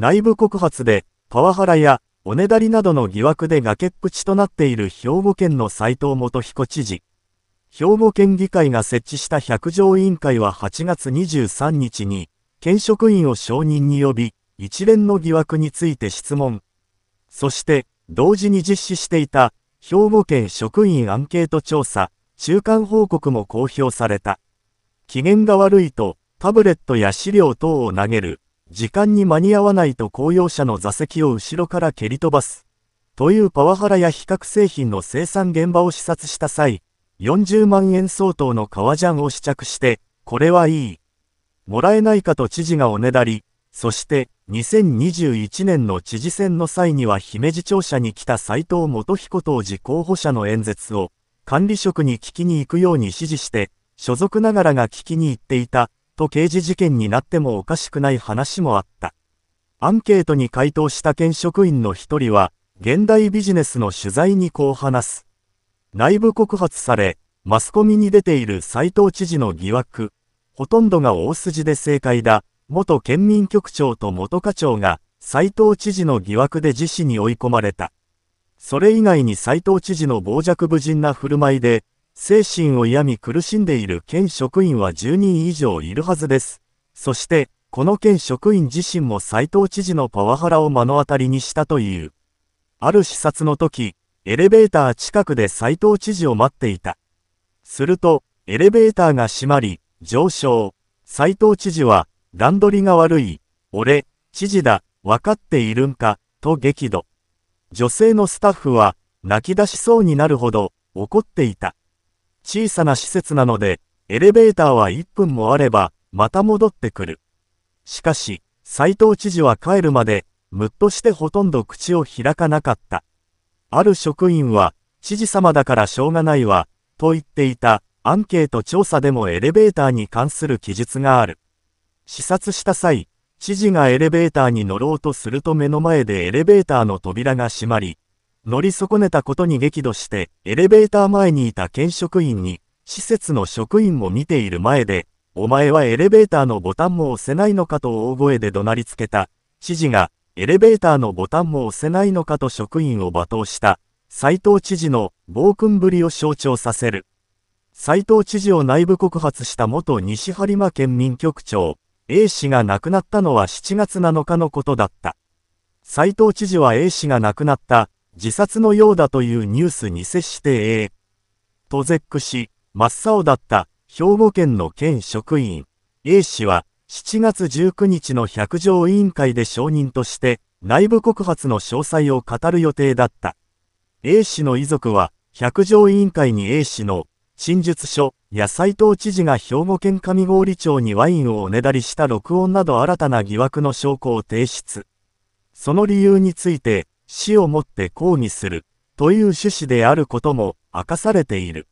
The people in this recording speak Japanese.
内部告発で、パワハラやおねだりなどの疑惑で崖っぷちとなっている兵庫県の斉藤元彦知事。兵庫県議会が設置した百条委員会は8月23日に、県職員を承認に呼び、一連の疑惑について質問。そして、同時に実施していた、兵庫県職員アンケート調査、中間報告も公表された。機嫌が悪いと、タブレットや資料等を投げる、時間に間に合わないと公用車の座席を後ろから蹴り飛ばす。というパワハラや比較製品の生産現場を視察した際、40万円相当の革ジャンを試着して、これはいい。もらえないかと知事がおねだり、そして2021年の知事選の際には姫路庁舎に来た斎藤元彦当時候補者の演説を管理職に聞きに行くように指示して、所属ながらが聞きに行っていたと刑事事件になってもおかしくない話もあった。アンケートに回答した県職員の一人は、現代ビジネスの取材にこう話す。内部告発され、マスコミに出ている斎藤知事の疑惑、ほとんどが大筋で正解だ。元県民局長と元課長が斎藤知事の疑惑で自死に追い込まれた。それ以外に斎藤知事の傍若無人な振る舞いで、精神を病み苦しんでいる県職員は10人以上いるはずです。そして、この県職員自身も斉藤知事のパワハラを目の当たりにしたという。ある視察の時、エレベーター近くで斉藤知事を待っていた。すると、エレベーターが閉まり、上昇。斉藤知事は、段取りが悪い。俺、知事だ、わかっているんか、と激怒。女性のスタッフは、泣き出しそうになるほど、怒っていた。小さな施設なので、エレベーターは1分もあれば、また戻ってくる。しかし、斎藤知事は帰るまで、むっとしてほとんど口を開かなかった。ある職員は、知事様だからしょうがないわ、と言っていた、アンケート調査でもエレベーターに関する記述がある。視察した際、知事がエレベーターに乗ろうとすると目の前でエレベーターの扉が閉まり、乗り損ねたことに激怒して、エレベーター前にいた県職員に、施設の職員も見ている前で、お前はエレベーターのボタンも押せないのかと大声で怒鳴りつけた。知事が、エレベーターのボタンも押せないのかと職員を罵倒した。斎藤知事の暴君ぶりを象徴させる。斎藤知事を内部告発した元西播磨県民局長、A 氏が亡くなったのは7月7日のことだった。斎藤知事は A 氏が亡くなった自殺のようだというニュースに接して、ええ。と絶句し、真っ青だった兵庫県の県職員 A 氏は7月19日の百条委員会で証人として内部告発の詳細を語る予定だった。A 氏の遺族は百条委員会に A 氏の陳述書や斎藤知事が兵庫県上郡町にワインをおねだりした録音など新たな疑惑の証拠を提出。その理由について、死をもって抗議するという趣旨であることも明かされている。